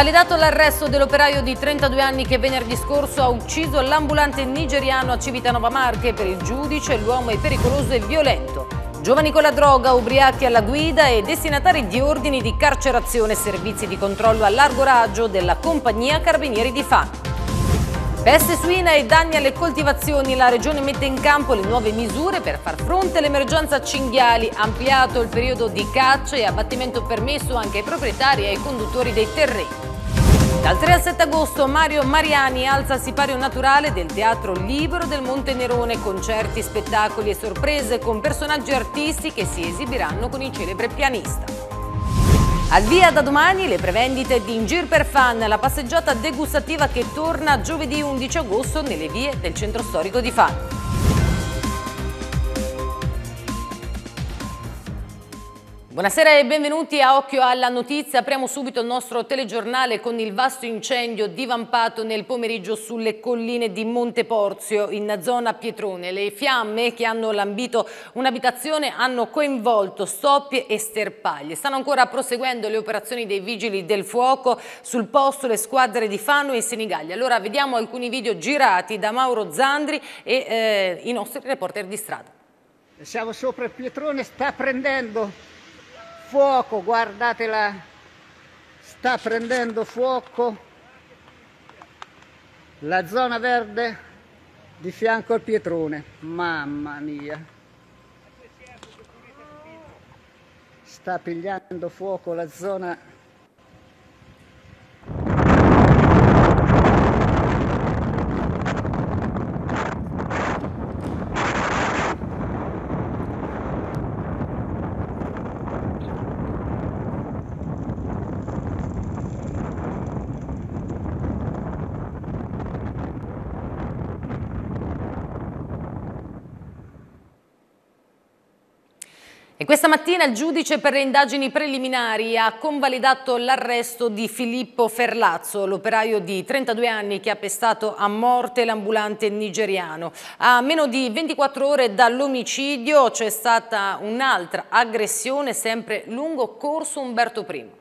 Validato l'arresto dell'operaio di 32 anni che venerdì scorso ha ucciso l'ambulante nigeriano a Civitanova Marche per il giudice, l'uomo è pericoloso e violento. Giovani con la droga, ubriachi alla guida e destinatari di ordini di carcerazione e servizi di controllo a largo raggio della compagnia Carabinieri di Fano. Peste suina e danni alle coltivazioni, la Regione mette in campo le nuove misure per far fronte all'emergenza cinghiali, ampliato il periodo di caccia e abbattimento permesso anche ai proprietari e ai conduttori dei terreni. Dal 3 al 7 agosto Mario Mariani alza il sipario naturale del Teatro Libero del Monte Montenerone, concerti, spettacoli e sorprese con personaggi artisti che si esibiranno con il celebre pianista. Al via da domani le prevendite di In Gir per Fan, la passeggiata degustativa che torna giovedì 11 agosto nelle vie del centro storico di Fan. Buonasera e benvenuti a Occhio alla Notizia. Apriamo subito il nostro telegiornale con il vasto incendio divampato nel pomeriggio sulle colline di Monteporzio in zona Pietrone. Le fiamme che hanno lambito un'abitazione hanno coinvolto stoppie e sterpaglie. Stanno ancora proseguendo le operazioni dei vigili del fuoco sul posto le squadre di Fano e Senigallia. Allora vediamo alcuni video girati da Mauro Zandri e eh, i nostri reporter di strada. Siamo sopra il Pietrone, sta prendendo fuoco, guardatela, sta prendendo fuoco la zona verde di fianco al pietrone, mamma mia, sta pigliando fuoco la zona verde. Questa mattina il giudice per le indagini preliminari ha convalidato l'arresto di Filippo Ferlazzo, l'operaio di 32 anni che ha pestato a morte l'ambulante nigeriano. A meno di 24 ore dall'omicidio c'è stata un'altra aggressione sempre lungo corso Umberto I.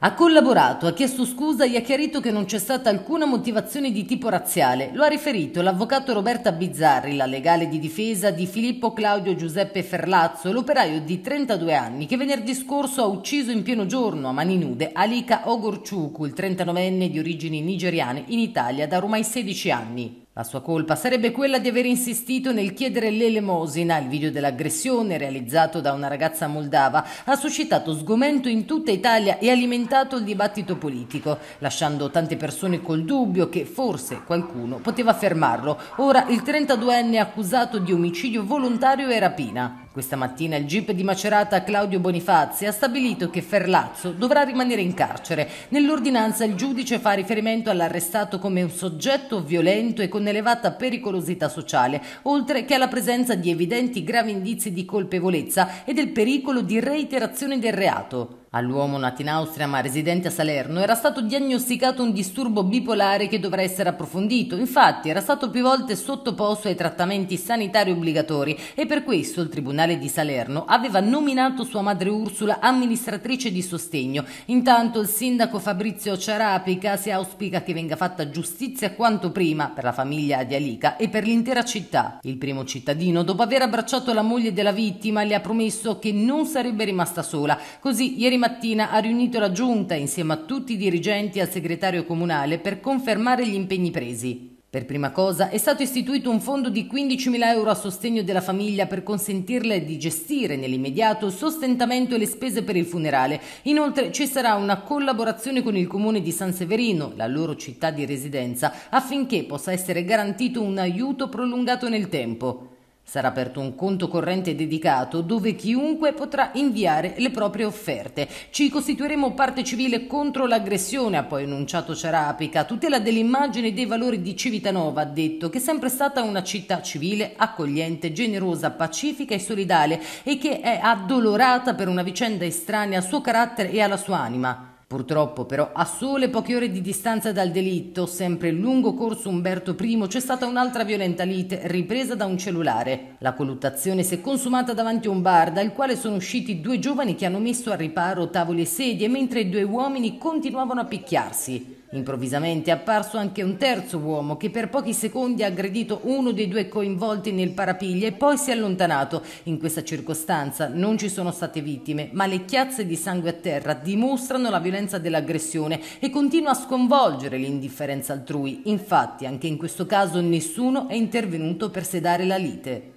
Ha collaborato, ha chiesto scusa e ha chiarito che non c'è stata alcuna motivazione di tipo razziale. Lo ha riferito l'avvocato Roberta Bizzarri, la legale di difesa di Filippo Claudio Giuseppe Ferlazzo, l'operaio di 32 anni che venerdì scorso ha ucciso in pieno giorno a mani nude Alika Ogorciuku, il 39enne di origini nigeriane, in Italia da ormai 16 anni. La sua colpa sarebbe quella di aver insistito nel chiedere l'elemosina. Il video dell'aggressione realizzato da una ragazza moldava ha suscitato sgomento in tutta Italia e alimentato il dibattito politico, lasciando tante persone col dubbio che forse qualcuno poteva fermarlo. Ora il 32enne è accusato di omicidio volontario e rapina. Questa mattina il GIP di Macerata Claudio Bonifazzi ha stabilito che Ferlazzo dovrà rimanere in carcere. Nell'ordinanza il giudice fa riferimento all'arrestato come un soggetto violento e con elevata pericolosità sociale, oltre che alla presenza di evidenti gravi indizi di colpevolezza e del pericolo di reiterazione del reato. All'uomo nato in Austria ma residente a Salerno era stato diagnosticato un disturbo bipolare che dovrà essere approfondito, infatti era stato più volte sottoposto ai trattamenti sanitari obbligatori e per questo il Tribunale di Salerno aveva nominato sua madre Ursula amministratrice di sostegno. Intanto il sindaco Fabrizio Ciarapica si auspica che venga fatta giustizia quanto prima per la famiglia di Alica e per l'intera città. Il primo cittadino, dopo aver abbracciato la moglie della vittima, le ha promesso che non sarebbe rimasta sola, così ieri mattina ha riunito la giunta insieme a tutti i dirigenti e al segretario comunale per confermare gli impegni presi. Per prima cosa è stato istituito un fondo di 15.000 euro a sostegno della famiglia per consentirle di gestire nell'immediato il sostentamento e le spese per il funerale. Inoltre ci sarà una collaborazione con il comune di San Severino, la loro città di residenza, affinché possa essere garantito un aiuto prolungato nel tempo. Sarà aperto un conto corrente dedicato dove chiunque potrà inviare le proprie offerte. Ci costituiremo parte civile contro l'aggressione, ha poi annunciato Cerapica, tutela dell'immagine e dei valori di Civitanova, ha detto che è sempre stata una città civile, accogliente, generosa, pacifica e solidale e che è addolorata per una vicenda estranea al suo carattere e alla sua anima. Purtroppo però a sole poche ore di distanza dal delitto, sempre lungo corso Umberto I, c'è stata un'altra violenta lite ripresa da un cellulare. La colluttazione si è consumata davanti a un bar dal quale sono usciti due giovani che hanno messo a riparo tavoli e sedie mentre due uomini continuavano a picchiarsi. Improvvisamente è apparso anche un terzo uomo che per pochi secondi ha aggredito uno dei due coinvolti nel parapiglia e poi si è allontanato. In questa circostanza non ci sono state vittime, ma le chiazze di sangue a terra dimostrano la violenza dell'aggressione e continua a sconvolgere l'indifferenza altrui. Infatti, anche in questo caso nessuno è intervenuto per sedare la lite.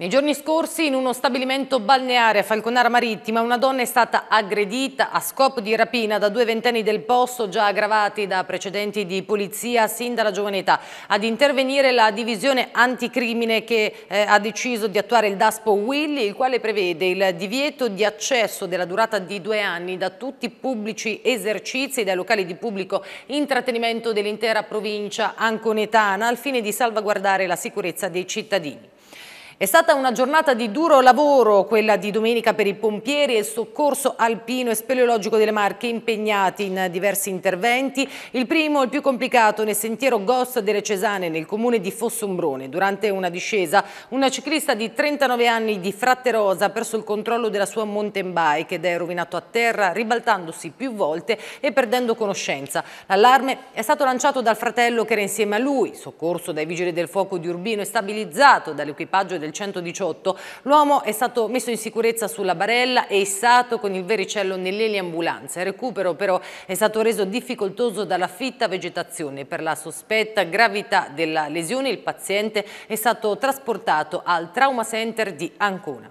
Nei giorni scorsi in uno stabilimento balneare a Falconara Marittima una donna è stata aggredita a scopo di rapina da due ventenni del posto già aggravati da precedenti di polizia sin dalla giovane età. Ad intervenire la divisione anticrimine che eh, ha deciso di attuare il Daspo Willy il quale prevede il divieto di accesso della durata di due anni da tutti i pubblici esercizi e dai locali di pubblico intrattenimento dell'intera provincia anconetana al fine di salvaguardare la sicurezza dei cittadini. È stata una giornata di duro lavoro quella di domenica per i pompieri e il soccorso alpino e speleologico delle Marche impegnati in diversi interventi. Il primo, il più complicato, nel sentiero Goss delle Cesane nel comune di Fossombrone. Durante una discesa una ciclista di 39 anni di Fratterosa ha perso il controllo della sua mountain bike ed è rovinato a terra ribaltandosi più volte e perdendo conoscenza. L'allarme è stato lanciato dal fratello che era insieme a lui, soccorso dai vigili del fuoco di Urbino e stabilizzato dall'equipaggio del del 118, l'uomo è stato messo in sicurezza sulla barella e issato con il vericello nell'eliambulanza. Il recupero però è stato reso difficoltoso dalla fitta vegetazione. Per la sospetta gravità della lesione il paziente è stato trasportato al Trauma Center di Ancona.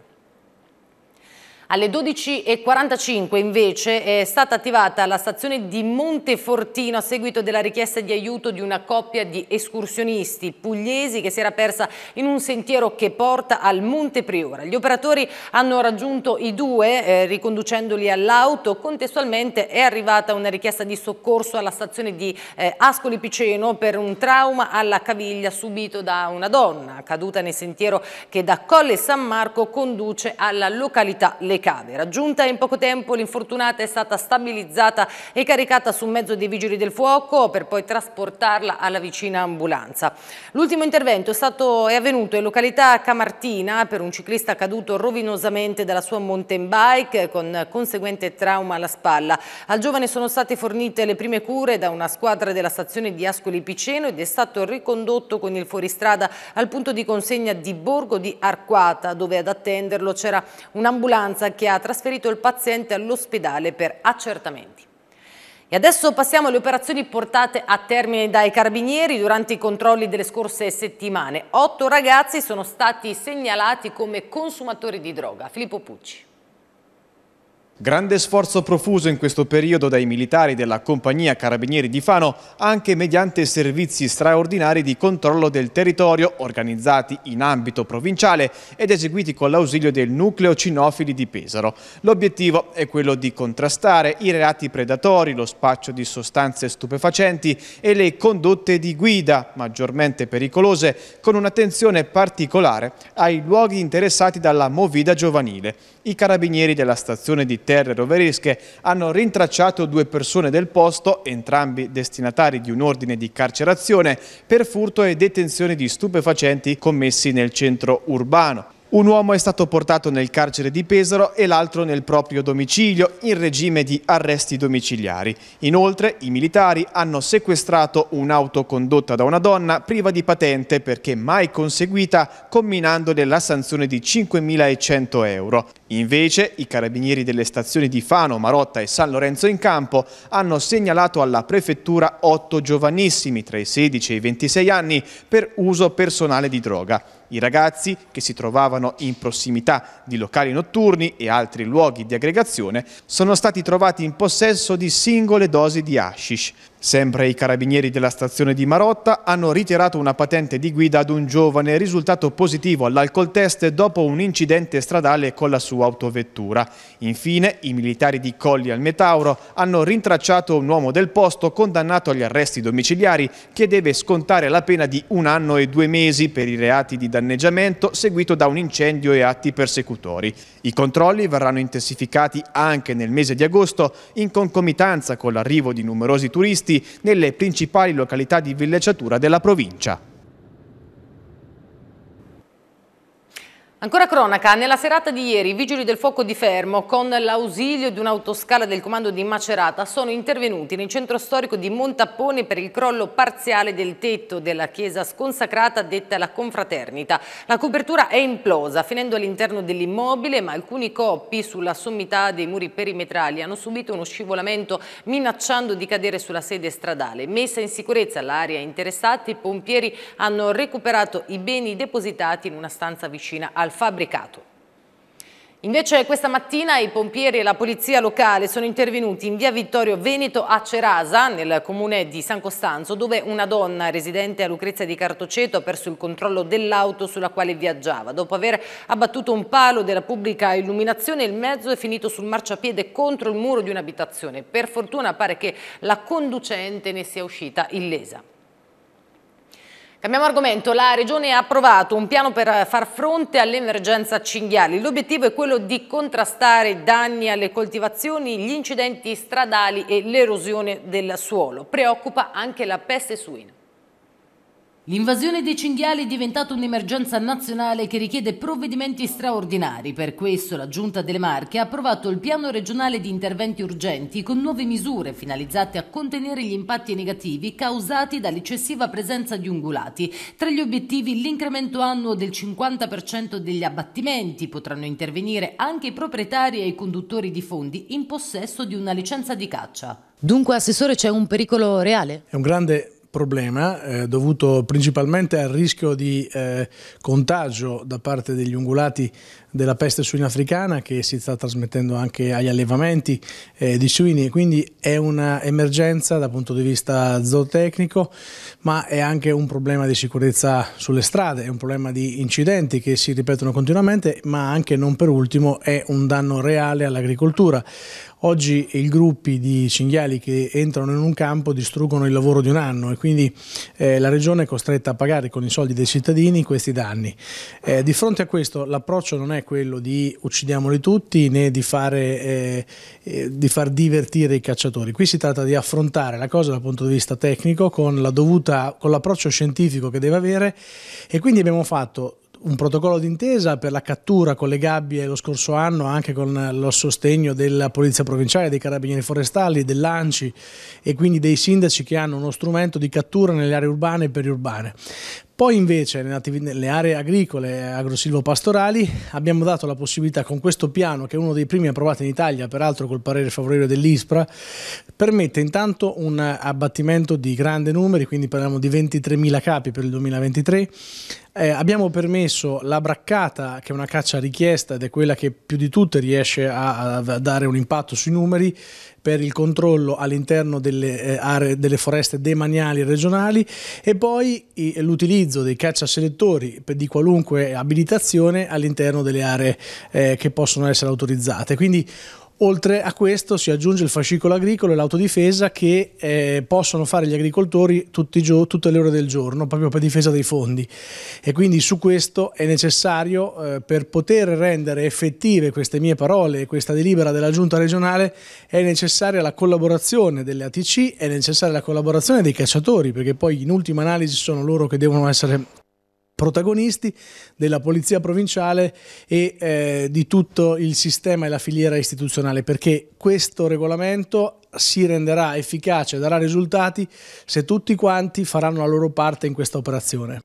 Alle 12.45 invece è stata attivata la stazione di Montefortino a seguito della richiesta di aiuto di una coppia di escursionisti pugliesi che si era persa in un sentiero che porta al Monte Priora. Gli operatori hanno raggiunto i due eh, riconducendoli all'auto. Contestualmente è arrivata una richiesta di soccorso alla stazione di eh, Ascoli Piceno per un trauma alla caviglia subito da una donna caduta nel sentiero che da Colle San Marco conduce alla località Le cave. Raggiunta in poco tempo, l'infortunata è stata stabilizzata e caricata su un mezzo dei vigili del fuoco per poi trasportarla alla vicina ambulanza. L'ultimo intervento è, stato, è avvenuto in località Camartina per un ciclista caduto rovinosamente dalla sua mountain bike con conseguente trauma alla spalla. Al giovane sono state fornite le prime cure da una squadra della stazione di Ascoli Piceno ed è stato ricondotto con il fuoristrada al punto di consegna di Borgo di Arquata dove ad attenderlo c'era un'ambulanza che ha trasferito il paziente all'ospedale per accertamenti. E adesso passiamo alle operazioni portate a termine dai carabinieri durante i controlli delle scorse settimane. Otto ragazzi sono stati segnalati come consumatori di droga. Filippo Pucci. Grande sforzo profuso in questo periodo dai militari della compagnia Carabinieri di Fano anche mediante servizi straordinari di controllo del territorio organizzati in ambito provinciale ed eseguiti con l'ausilio del nucleo cinofili di Pesaro. L'obiettivo è quello di contrastare i reati predatori, lo spaccio di sostanze stupefacenti e le condotte di guida maggiormente pericolose con un'attenzione particolare ai luoghi interessati dalla movida giovanile. I carabinieri della stazione di terre roveresche hanno rintracciato due persone del posto, entrambi destinatari di un ordine di carcerazione per furto e detenzione di stupefacenti commessi nel centro urbano. Un uomo è stato portato nel carcere di Pesaro e l'altro nel proprio domicilio in regime di arresti domiciliari. Inoltre i militari hanno sequestrato un'auto condotta da una donna priva di patente perché mai conseguita comminandole la sanzione di 5.100 euro. Invece i carabinieri delle stazioni di Fano, Marotta e San Lorenzo in Campo hanno segnalato alla prefettura otto giovanissimi tra i 16 e i 26 anni per uso personale di droga. I ragazzi che si trovavano in prossimità di locali notturni e altri luoghi di aggregazione sono stati trovati in possesso di singole dosi di hashish. Sempre i carabinieri della stazione di Marotta hanno ritirato una patente di guida ad un giovane risultato positivo all'alcol test dopo un incidente stradale con la sua autovettura. Infine, i militari di Colli al Metauro hanno rintracciato un uomo del posto condannato agli arresti domiciliari che deve scontare la pena di un anno e due mesi per i reati di danneggiamento seguito da un incendio e atti persecutori. I controlli verranno intensificati anche nel mese di agosto in concomitanza con l'arrivo di numerosi turisti visti nelle principali località di villeggiatura della provincia. Ancora cronaca, nella serata di ieri i vigili del fuoco di Fermo con l'ausilio di un'autoscala del comando di Macerata sono intervenuti nel centro storico di Montappone per il crollo parziale del tetto della chiesa sconsacrata detta la Confraternita. La copertura è implosa finendo all'interno dell'immobile ma alcuni coppi sulla sommità dei muri perimetrali hanno subito uno scivolamento minacciando di cadere sulla sede stradale. Messa in sicurezza l'area interessata, i pompieri hanno recuperato i beni depositati in una stanza vicina al al fabbricato. Invece questa mattina i pompieri e la polizia locale sono intervenuti in via Vittorio Veneto a Cerasa, nel comune di San Costanzo, dove una donna residente a Lucrezia di Cartoceto ha perso il controllo dell'auto sulla quale viaggiava. Dopo aver abbattuto un palo della pubblica illuminazione, il mezzo è finito sul marciapiede contro il muro di un'abitazione. Per fortuna pare che la conducente ne sia uscita illesa. Cambiamo argomento, la Regione ha approvato un piano per far fronte all'emergenza cinghiali. L'obiettivo è quello di contrastare i danni alle coltivazioni, gli incidenti stradali e l'erosione del suolo. Preoccupa anche la peste suina. L'invasione dei cinghiali è diventata un'emergenza nazionale che richiede provvedimenti straordinari. Per questo la Giunta delle Marche ha approvato il piano regionale di interventi urgenti con nuove misure finalizzate a contenere gli impatti negativi causati dall'eccessiva presenza di ungulati. Tra gli obiettivi l'incremento annuo del 50% degli abbattimenti. Potranno intervenire anche i proprietari e i conduttori di fondi in possesso di una licenza di caccia. Dunque, Assessore, c'è un pericolo reale? È un grande problema eh, dovuto principalmente al rischio di eh, contagio da parte degli ungulati della peste suina africana che si sta trasmettendo anche agli allevamenti eh, di suini e quindi è un'emergenza dal punto di vista zootecnico ma è anche un problema di sicurezza sulle strade, è un problema di incidenti che si ripetono continuamente ma anche non per ultimo è un danno reale all'agricoltura Oggi i gruppi di cinghiali che entrano in un campo distruggono il lavoro di un anno e quindi eh, la regione è costretta a pagare con i soldi dei cittadini questi danni. Eh, di fronte a questo l'approccio non è quello di uccidiamoli tutti né di, fare, eh, eh di far divertire i cacciatori. Qui si tratta di affrontare la cosa dal punto di vista tecnico con l'approccio la scientifico che deve avere e quindi abbiamo fatto un protocollo d'intesa per la cattura con le gabbie lo scorso anno anche con lo sostegno della Polizia Provinciale, dei Carabinieri Forestali, dell'ANCI e quindi dei sindaci che hanno uno strumento di cattura nelle aree urbane e periurbane. Poi invece nelle aree agricole e agrosilvopastorali abbiamo dato la possibilità con questo piano, che è uno dei primi approvati in Italia, peraltro col parere favorevole dell'ISPRA, permette intanto un abbattimento di grandi numeri, quindi parliamo di 23.000 capi per il 2023, eh, abbiamo permesso la braccata, che è una caccia richiesta ed è quella che più di tutte riesce a, a dare un impatto sui numeri, per il controllo all'interno delle eh, aree delle foreste demaniali regionali e poi l'utilizzo dei cacciaselettori di qualunque abilitazione all'interno delle aree eh, che possono essere autorizzate. Quindi Oltre a questo si aggiunge il fascicolo agricolo e l'autodifesa che eh, possono fare gli agricoltori gio- tutte le ore del giorno proprio per difesa dei fondi e quindi su questo è necessario eh, per poter rendere effettive queste mie parole e questa delibera della giunta regionale è necessaria la collaborazione delle ATC, è necessaria la collaborazione dei cacciatori perché poi in ultima analisi sono loro che devono essere protagonisti della polizia provinciale e eh, di tutto il sistema e la filiera istituzionale perché questo regolamento si renderà efficace, darà risultati se tutti quanti faranno la loro parte in questa operazione.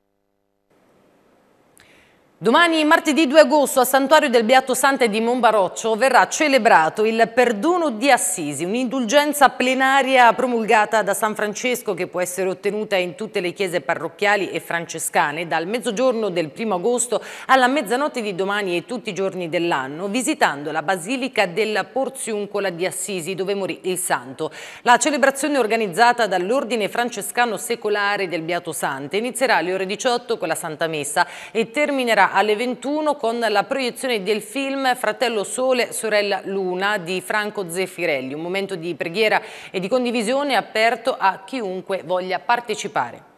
Domani, martedì 2 agosto, a Santuario del Beato Sante di Monbaroccio verrà celebrato il perdono di Assisi, un'indulgenza plenaria promulgata da San Francesco che può essere ottenuta in tutte le chiese parrocchiali e francescane dal mezzogiorno del 1 agosto alla mezzanotte di domani e tutti i giorni dell'anno, visitando la Basilica della Porziuncola di Assisi dove morì il santo. La celebrazione organizzata dall'Ordine Francescano Secolare del Beato Sante inizierà alle ore 18 con la Santa Messa e terminerà Stasera alle 21 con la proiezione del film Fratello Sole, Sorella Luna di Franco Zeffirelli, un momento di preghiera e di condivisione aperto a chiunque voglia partecipare.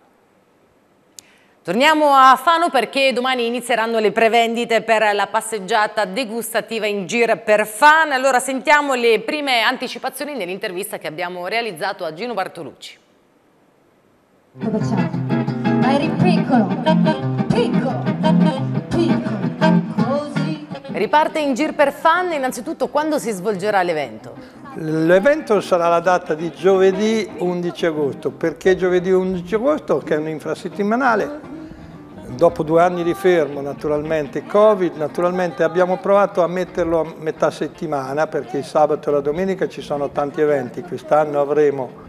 Torniamo a Fano perché domani inizieranno le prevendite per la passeggiata degustativa in giro per Fano. Allora sentiamo le prime anticipazioni nell'intervista che abbiamo realizzato a Gino Bartolucci. Ciao ma eri piccolo, piccolo, piccolo, così. Riparte in giro per fan, innanzitutto quando si svolgerà l'evento? L'evento sarà la data di giovedì 11 agosto, perché giovedì 11 agosto che è un infrasettimanale, dopo due anni di fermo naturalmente Covid, naturalmente abbiamo provato a metterlo a metà settimana perché il sabato e la domenica ci sono tanti eventi, quest'anno avremo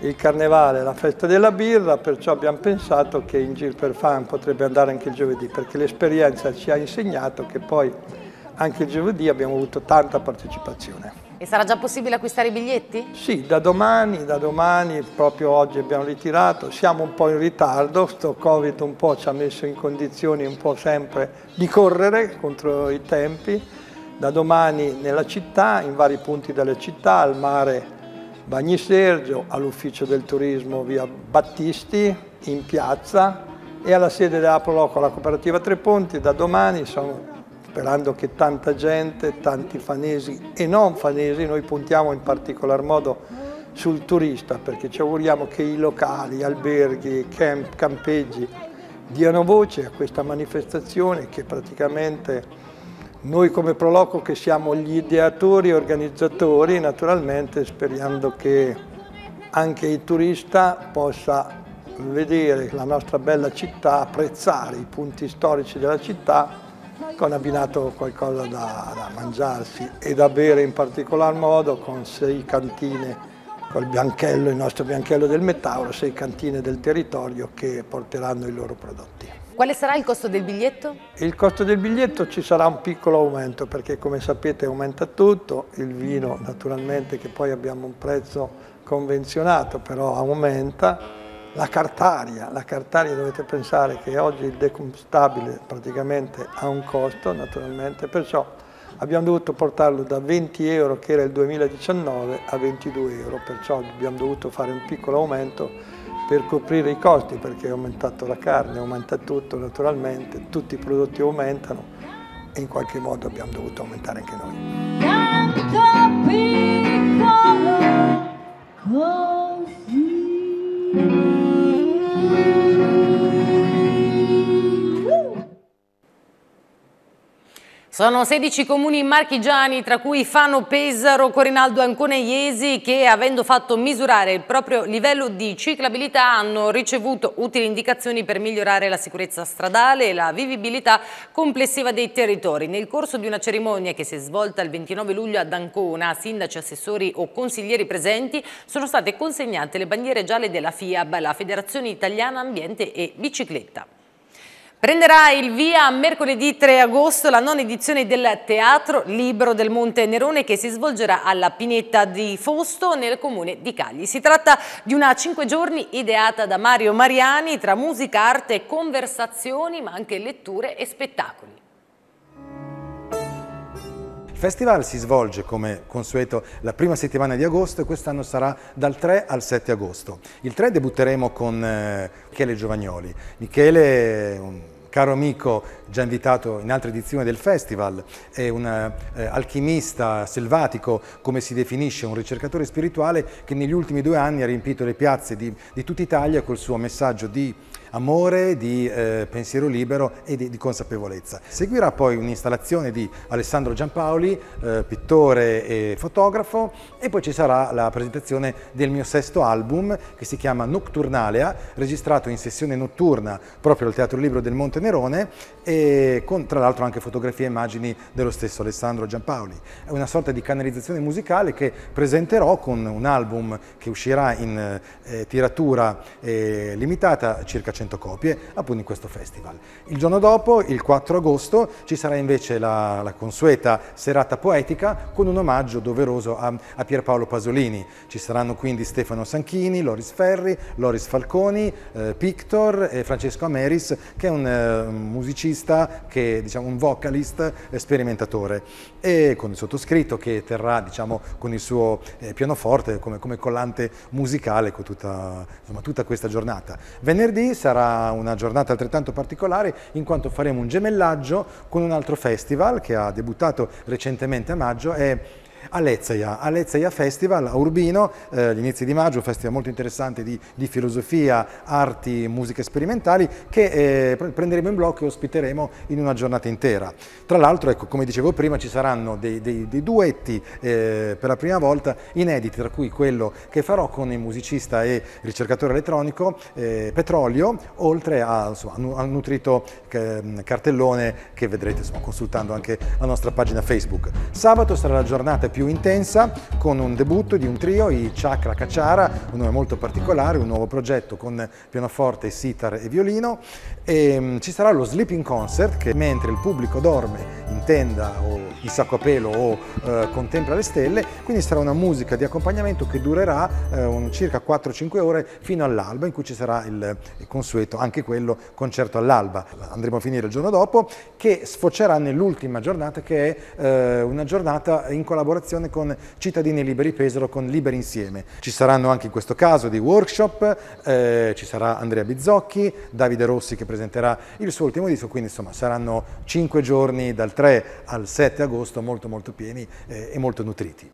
il carnevale la festa della birra, perciò abbiamo pensato che in Gil per Fan potrebbe andare anche il giovedì, perché l'esperienza ci ha insegnato che poi anche il giovedì abbiamo avuto tanta partecipazione. E sarà già possibile acquistare i biglietti? Sì, da domani, da domani, proprio oggi abbiamo ritirato, siamo un po' in ritardo, sto Covid un po' ci ha messo in condizioni un po' sempre di correre contro i tempi, da domani nella città, in vari punti della città, al mare Bagni Sergio, all'ufficio del turismo via Battisti, in piazza e alla sede della Proloco, la cooperativa Tre Ponti, da domani sono sperando che tanta gente, tanti fanesi e non fanesi, noi puntiamo in particolar modo sul turista perché ci auguriamo che i locali, alberghi, camp, campeggi diano voce a questa manifestazione che praticamente noi come Proloco che siamo gli ideatori e organizzatori, naturalmente sperando che anche il turista possa vedere la nostra bella città, apprezzare i punti storici della città con abbinato qualcosa da, da mangiarsi e da bere in particolar modo con sei cantine col bianchello, il nostro bianchello del Metauro, sei cantine del territorio che porteranno i loro prodotti. Quale sarà il costo del biglietto? Il costo del biglietto ci sarà un piccolo aumento perché come sapete aumenta tutto, il vino naturalmente che poi abbiamo un prezzo convenzionato però aumenta, la cartaria, la cartaria dovete pensare che oggi il deconstabile praticamente ha un costo naturalmente, perciò abbiamo dovuto portarlo da 20 euro che era il 2019 a 22 euro, perciò abbiamo dovuto fare un piccolo aumento per coprire i costi perché è aumentato la carne, aumenta tutto naturalmente, tutti i prodotti aumentano e in qualche modo abbiamo dovuto aumentare anche noi. piccolo, così. Sono 16 comuni marchigiani, tra cui Fano, Pesaro, Corinaldo, Ancone e Iesi, che avendo fatto misurare il proprio livello di ciclabilità hanno ricevuto utili indicazioni per migliorare la sicurezza stradale e la vivibilità complessiva dei territori. Nel corso di una cerimonia che si è svolta il 29 luglio ad Ancona, sindaci, assessori o consiglieri presenti sono state consegnate le bandiere gialle della FIAB, la Federazione Italiana Ambiente e Bicicletta. Prenderà il via mercoledì 3 agosto la nona edizione del Teatro Libro del Monte Nerone che si svolgerà alla Pinetta di Fosto nel comune di Cagli. Si tratta di una cinque giorni ideata da Mario Mariani tra musica, arte, conversazioni ma anche letture e spettacoli. Il festival si svolge come consueto la prima settimana di agosto e quest'anno sarà dal 3 al 7 agosto. Il 3 debutteremo con eh, Michele Giovagnoli. Michele, è un caro amico già invitato in altre edizioni del festival, è un eh, alchimista selvatico, come si definisce, un ricercatore spirituale che negli ultimi due anni ha riempito le piazze di, di tutta Italia col suo messaggio di amore, di eh, pensiero libero e di, di, consapevolezza. Seguirà poi un'installazione di Alessandro Giampaoli, eh, pittore e fotografo, e poi ci sarà la presentazione del mio sesto album che si chiama Nocturnalea, registrato in sessione notturna proprio al Teatro Libro del Monte Nerone e con tra l'altro anche fotografie e immagini dello stesso Alessandro Giampaoli. È una sorta di canalizzazione musicale che presenterò con un album che uscirà in eh, tiratura eh, limitata circa 500 copie appunto in questo festival. Il giorno dopo, il 4 agosto, ci sarà invece la, la consueta serata poetica con un omaggio doveroso a, a Pierpaolo Pasolini. Ci saranno quindi Stefano Sanchini, Loris Ferri, Loris Falconi, eh, Pictor e Francesco Ameris che è un eh, musicista, che, diciamo, un vocalist sperimentatore e con il sottoscritto che terrà diciamo, con il suo eh, pianoforte come, come collante musicale con tutta, insomma, tutta questa giornata. Venerdì sarà sarà una giornata altrettanto particolare in quanto faremo un gemellaggio con un altro festival che ha debuttato recentemente a maggio e Alezzeia, Alezzeia Festival a Urbino, eh, agli inizi di maggio, un festival molto interessante di, di filosofia, arti, musiche sperimentali che eh, prenderemo in blocco e ospiteremo in una giornata intera. Tra l'altro, ecco, come dicevo prima, ci saranno dei, dei, dei duetti eh, per la prima volta inediti, tra cui quello che farò con il musicista e ricercatore elettronico eh, Petrolio, oltre a, insomma, al nutrito mm, cartellone che vedrete insomma, consultando anche la nostra pagina Facebook. Sabato sarà la giornata più più intensa con un debutto di un trio, i Chakra Cacciara, un nome molto particolare, un nuovo progetto con pianoforte, sitar e violino. E ehm, ci sarà lo Sleeping Concert che mentre il pubblico dorme in tenda o in sacco a pelo o eh, contempla le stelle, quindi sarà una musica di accompagnamento che durerà eh, un, circa 4-5 ore fino all'alba in cui ci sarà il, il consueto, anche quello, concerto all'alba. Andremo a finire il giorno dopo che sfocerà nell'ultima giornata che è eh, una giornata in collaborazione collaborazione con Cittadini Liberi Pesaro, con Liberi Insieme. Ci saranno anche in questo caso dei workshop, eh, ci sarà Andrea Bizzocchi, Davide Rossi che presenterà il suo ultimo disco, quindi insomma saranno cinque giorni dal 3 al 7 agosto molto molto pieni eh, e molto nutriti.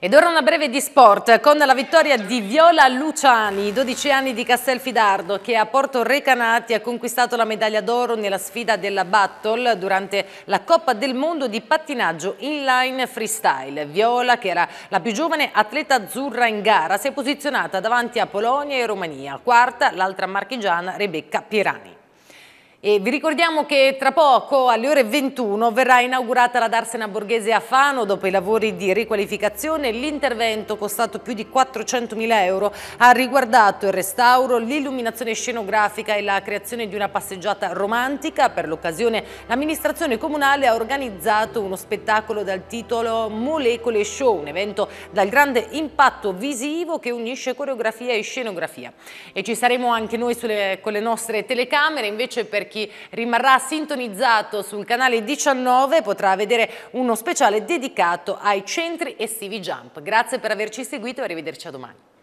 Ed ora una breve di sport con la vittoria di Viola Luciani, 12 anni di Castelfidardo, che a Porto Recanati ha conquistato la medaglia d'oro nella sfida della Battle durante la Coppa del Mondo di pattinaggio inline freestyle. Viola, che era la più giovane atleta azzurra in gara, si è posizionata davanti a Polonia e Romania, quarta l'altra marchigiana Rebecca Pirani. E vi ricordiamo che tra poco alle ore 21 verrà inaugurata la Darsena Borghese a Fano dopo i lavori di riqualificazione. L'intervento costato più di 400.000 euro ha riguardato il restauro, l'illuminazione scenografica e la creazione di una passeggiata romantica. Per l'occasione l'amministrazione comunale ha organizzato uno spettacolo dal titolo Molecole Show, un evento dal grande impatto visivo che unisce coreografia e scenografia. E ci saremo anche noi sulle, con le nostre telecamere invece perché chi rimarrà sintonizzato sul canale 19 potrà vedere uno speciale dedicato ai centri estivi jump. Grazie per averci seguito e arrivederci a domani.